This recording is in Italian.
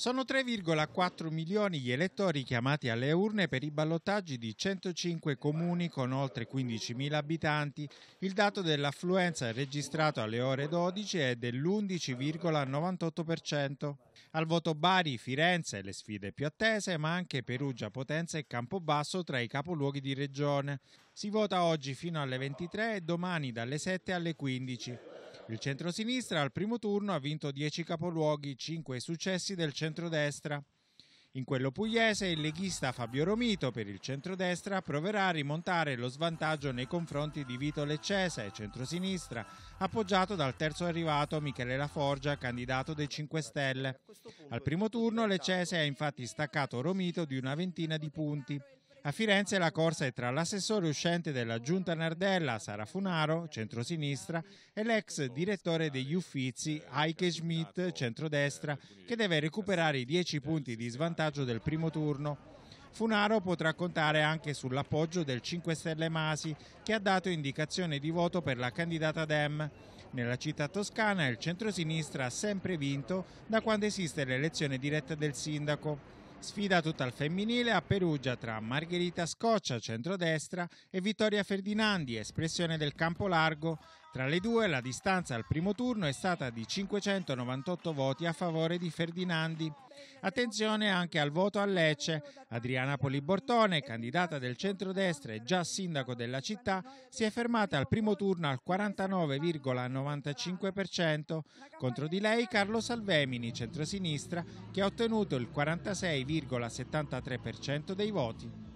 Sono 3,4 milioni gli elettori chiamati alle urne per i ballottaggi di 105 comuni con oltre 15.000 abitanti. Il dato dell'affluenza registrato alle ore 12 è dell'11,98%. Al voto Bari, Firenze, le sfide più attese, ma anche Perugia, Potenza e Campobasso tra i capoluoghi di regione. Si vota oggi fino alle 23 e domani dalle 7 alle 15. Il centro-sinistra al primo turno ha vinto 10 capoluoghi, 5 successi del centro-destra. In quello pugliese il leghista Fabio Romito per il centrodestra proverà a rimontare lo svantaggio nei confronti di Vito Leccese, centrosinistra, appoggiato dal terzo arrivato Michele Laforgia, candidato dei 5 Stelle. Al primo turno Leccese ha infatti staccato Romito di una ventina di punti. A Firenze la corsa è tra l'assessore uscente della giunta Nardella, Sara Funaro, centrosinistra, e l'ex direttore degli uffizi, Heike Schmidt, centrodestra, che deve recuperare i 10 punti di svantaggio del primo turno. Funaro potrà contare anche sull'appoggio del 5 Stelle Masi, che ha dato indicazione di voto per la candidata Dem. Nella città toscana il centrosinistra ha sempre vinto da quando esiste l'elezione diretta del sindaco. Sfida tutta al femminile a Perugia tra Margherita Scoccia, centrodestra, e Vittoria Ferdinandi, espressione del campo largo, tra le due la distanza al primo turno è stata di 598 voti a favore di Ferdinandi. Attenzione anche al voto a Lecce. Adriana Polibortone, candidata del centrodestra e già sindaco della città, si è fermata al primo turno al 49,95%. Contro di lei Carlo Salvemini, centrosinistra, che ha ottenuto il 46,73% dei voti.